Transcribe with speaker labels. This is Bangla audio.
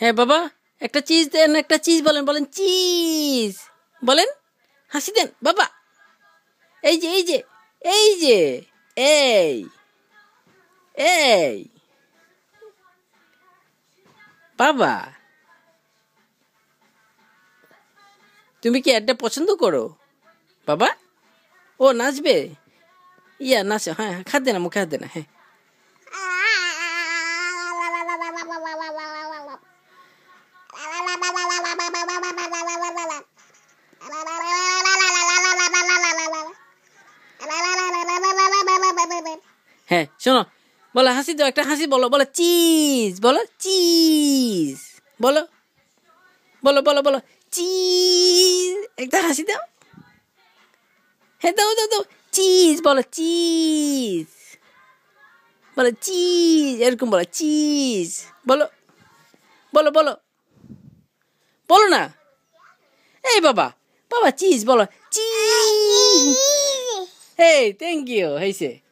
Speaker 1: হ্যাঁ বাবা একটা চিজ দেন একটা চিজ বলেন বলেন চিজ বলেন হাসি দেন বাবা এই যে এই যে এই যে এই এই
Speaker 2: বাবা তুমি কি অ্যাডটা পছন্দ করো বাবা ও নাচবে ইয়া নাচ হ্যাঁ, হ্যাঁ খাদ্য না মুখে খাদ্য় না হ্যাঁ
Speaker 3: হ্যাঁ শোনো বলো হাসি দাও একটা হাসি বলো বলো চিজ বলো চিজ বলো বলো বলো বলো চিজ একটা হাসি দাও হ্যাঁ দাও দাও দাও চিজ বলো চিজ বলো চিজ এরকম বলো চিজ বলো বলো বলো বলো না এই বাবা বাবা চিজ বলো চিজ হে থ্যাংক ইউ হয়েছে